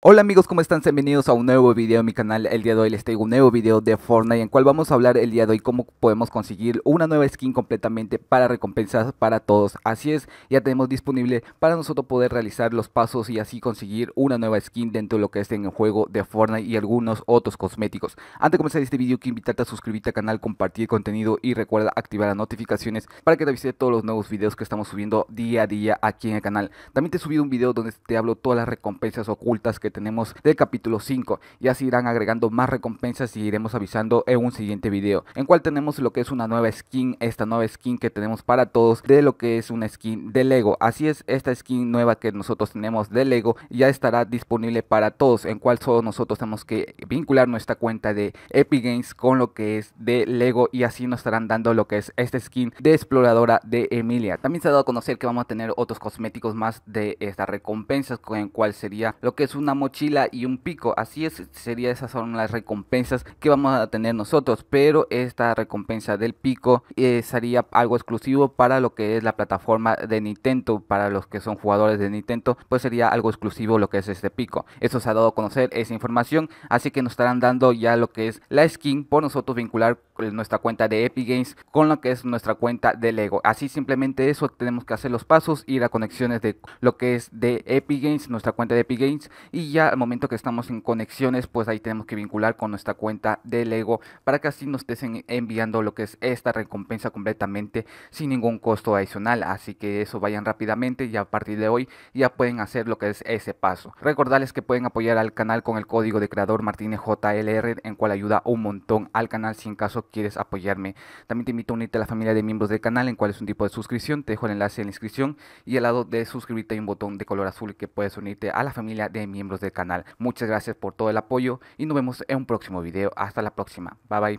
Hola amigos, ¿cómo están? Bienvenidos a un nuevo video en mi canal. El día de hoy les traigo un nuevo video de Fortnite en cual vamos a hablar el día de hoy cómo podemos conseguir una nueva skin completamente para recompensas para todos. Así es, ya tenemos disponible para nosotros poder realizar los pasos y así conseguir una nueva skin dentro de lo que es en el juego de Fortnite y algunos otros cosméticos. Antes de comenzar este video, quiero invitarte a suscribirte al canal, compartir contenido y recuerda activar las notificaciones para que te avise todos los nuevos videos que estamos subiendo día a día aquí en el canal. También te he subido un video donde te hablo todas las recompensas ocultas que tenemos del capítulo 5. y así irán agregando más recompensas y iremos avisando en un siguiente video. En cual tenemos lo que es una nueva skin, esta nueva skin que tenemos para todos de lo que es una skin de Lego. Así es, esta skin nueva que nosotros tenemos de Lego ya estará disponible para todos, en cual solo nosotros tenemos que vincular nuestra cuenta de Epic Games con lo que es de Lego y así nos estarán dando lo que es esta skin de exploradora de Emilia. También se ha dado a conocer que vamos a tener otros cosméticos más de estas recompensas, con el cual sería lo que es una mochila y un pico. Así es, sería esas son las recompensas que vamos a tener nosotros. Pero esta recompensa del pico eh, sería algo exclusivo para lo que es la plataforma de Nintendo. Para los que son jugadores de Nintendo, pues sería algo exclusivo lo que es este pico. Eso se ha dado a conocer esa información. Así que nos estarán dando ya lo que es la skin por nosotros vincular nuestra cuenta de Epic Games con lo que es nuestra cuenta de Lego. Así simplemente eso tenemos que hacer los pasos, ir a conexiones de lo que es de Epic Games, nuestra cuenta de Epic Games y ya al momento que estamos en conexiones pues ahí tenemos que vincular con nuestra cuenta de Lego para que así nos estén enviando lo que es esta recompensa completamente sin ningún costo adicional. Así que eso vayan rápidamente y a partir de hoy ya pueden hacer lo que es ese paso. Recordarles que pueden apoyar al canal con el código de creador Martínez JLR en cual ayuda un montón al canal Si en caso quieres apoyarme. También te invito a unirte a la familia de miembros del canal, en cuál es un tipo de suscripción. Te dejo el enlace en la inscripción y al lado de suscribirte hay un botón de color azul que puedes unirte a la familia de miembros del canal. Muchas gracias por todo el apoyo y nos vemos en un próximo video. Hasta la próxima. Bye bye.